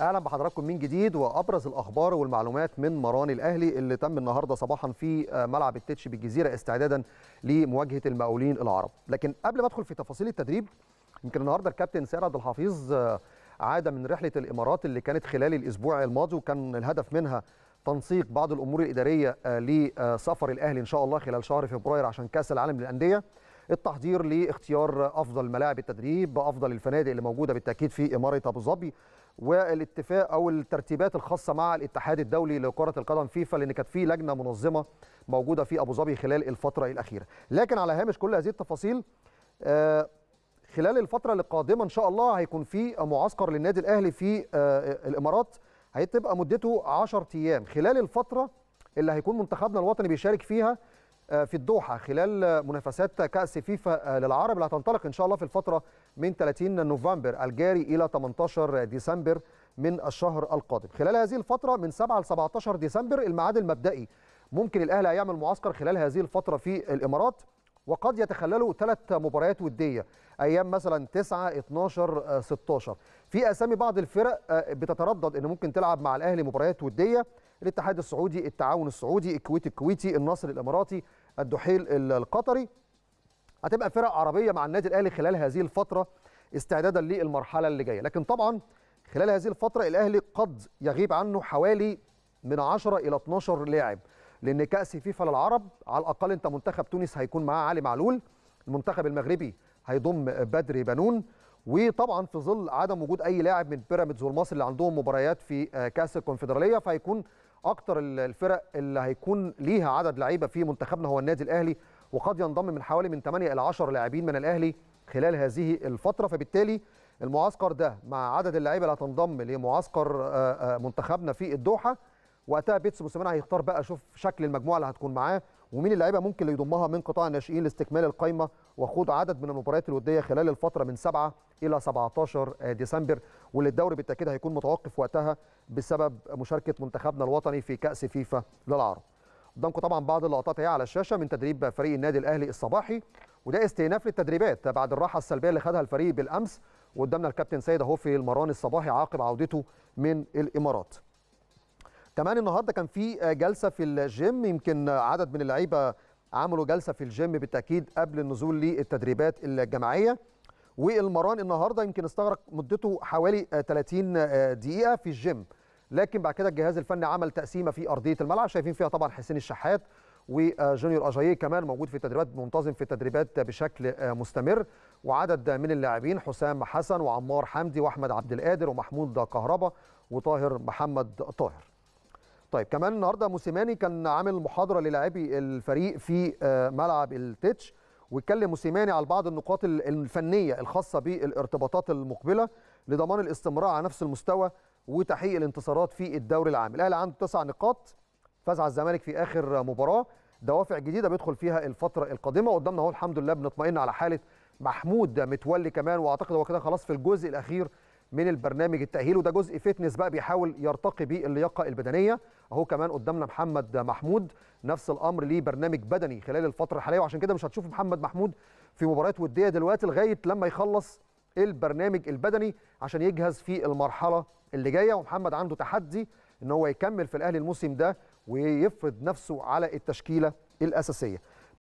اهلا بحضراتكم من جديد وابرز الاخبار والمعلومات من مران الاهلي اللي تم النهارده صباحا في آه، ملعب التتش بالجزيره استعدادا لمواجهه المقاولين العرب لكن قبل ما ادخل في تفاصيل التدريب يمكن النهارده الكابتن سيد عبد الحفيظ آه، عاد من رحله الامارات اللي كانت خلال الاسبوع الماضي وكان الهدف منها تنسيق بعض الامور الاداريه آه، لسفر الاهلي ان شاء الله خلال شهر فبراير عشان كاس العالم للانديه التحضير لاختيار افضل ملاعب التدريب افضل الفنادق اللي موجوده بالتاكيد في اماره ابو ظبي والاتفاق او الترتيبات الخاصه مع الاتحاد الدولي لكره القدم فيفا لان كانت في لجنه منظمه موجوده في ابو ظبي خلال الفتره الاخيره لكن على هامش كل هذه التفاصيل آه، خلال الفتره القادمه ان شاء الله هيكون في معسكر للنادي الاهلي في آه، الامارات هتبقى مدته 10 ايام خلال الفتره اللي هيكون منتخبنا الوطني بيشارك فيها آه، في الدوحه خلال منافسات كاس فيفا آه، للعرب اللي هتنطلق ان شاء الله في الفتره من 30 نوفمبر الجاري الى 18 ديسمبر من الشهر القادم خلال هذه الفتره من 7 ل 17 ديسمبر الميعاد المبدئي ممكن الاهلي هيعمل معسكر خلال هذه الفتره في الامارات وقد يتخللوا ثلاث مباريات وديه ايام مثلا 9 12 16 في اسامي بعض الفرق آه، بتتردد ان ممكن تلعب مع الاهلي مباريات وديه الاتحاد السعودي التعاون السعودي الكويت الكويتي النصر الاماراتي الدحيل القطري هتبقى فرق عربيه مع النادي الاهلي خلال هذه الفتره استعدادا للمرحله اللي جايه لكن طبعا خلال هذه الفتره الاهلي قد يغيب عنه حوالي من 10 الى 12 لاعب لان كاس فيفا للعرب على الاقل انت منتخب تونس هيكون معاه علي معلول المنتخب المغربي هيضم بدري بنون وطبعا في ظل عدم وجود اي لاعب من بيراميدز والمصري اللي عندهم مباريات في آه، كاس الكونفدراليه فهيكون اكتر الفرق اللي هيكون ليها عدد لعيبه في منتخبنا هو النادي الاهلي وقد ينضم من حوالي من 8 الى 10 لاعبين من الاهلي خلال هذه الفتره فبالتالي المعسكر ده مع عدد اللعيبه اللي هتنضم لمعسكر آه، آه، منتخبنا في الدوحه وقتها بيتس موسيماني هيختار بقى شوف شكل المجموعه اللي هتكون معاه ومين اللعيبه ممكن اللي يضمها من قطاع الناشئين لاستكمال القائمه وخوض عدد من المباريات الوديه خلال الفتره من 7 الى 17 ديسمبر واللي الدوري بالتاكيد هيكون متوقف وقتها بسبب مشاركه منتخبنا الوطني في كاس فيفا للعرب. قدامكم طبعا بعض اللقطات اهي على الشاشه من تدريب فريق النادي الاهلي الصباحي وده استئناف للتدريبات بعد الراحه السلبيه اللي خدها الفريق بالامس وقدامنا الكابتن سيد اهو في المران الصباحي عقب عودته من الامارات. كمان النهارده كان في جلسه في الجيم يمكن عدد من اللعيبه عملوا جلسه في الجيم بالتاكيد قبل النزول للتدريبات الجماعيه والمران النهارده يمكن استغرق مدته حوالي 30 دقيقه في الجيم لكن بعد كده الجهاز الفني عمل تقسيمه في ارضيه الملعب شايفين فيها طبعا حسين الشحات وجونيور اجاييه كمان موجود في التدريبات منتظم في التدريبات بشكل مستمر وعدد من اللاعبين حسام حسن وعمار حمدي واحمد عبد القادر ومحمود كهربا وطاهر محمد طاهر طيب كمان النهارده موسيماني كان عامل محاضره للاعبي الفريق في آه، ملعب التتش واتكلم موسيماني على بعض النقاط الفنيه الخاصه بالارتباطات المقبله لضمان الاستمرار على نفس المستوى وتحقيق الانتصارات في الدوري العام الاهلي عنده تسع نقاط فاز على الزمالك في اخر مباراه دوافع جديده بيدخل فيها الفتره القادمه قدامنا اهو الحمد لله بنطمئن على حاله محمود متولي كمان واعتقد هو كده خلاص في الجزء الاخير من البرنامج التاهيل وده جزء فتنس بقى بيحاول يرتقي بيه اللياقه البدنيه اهو كمان قدامنا محمد محمود نفس الامر ليه برنامج بدني خلال الفتره الحاليه وعشان كده مش هتشوف محمد محمود في مباريات وديه دلوقتي لغايه لما يخلص البرنامج البدني عشان يجهز في المرحله اللي جايه ومحمد عنده تحدي ان هو يكمل في الاهلي الموسم ده ويفرض نفسه على التشكيله الاساسيه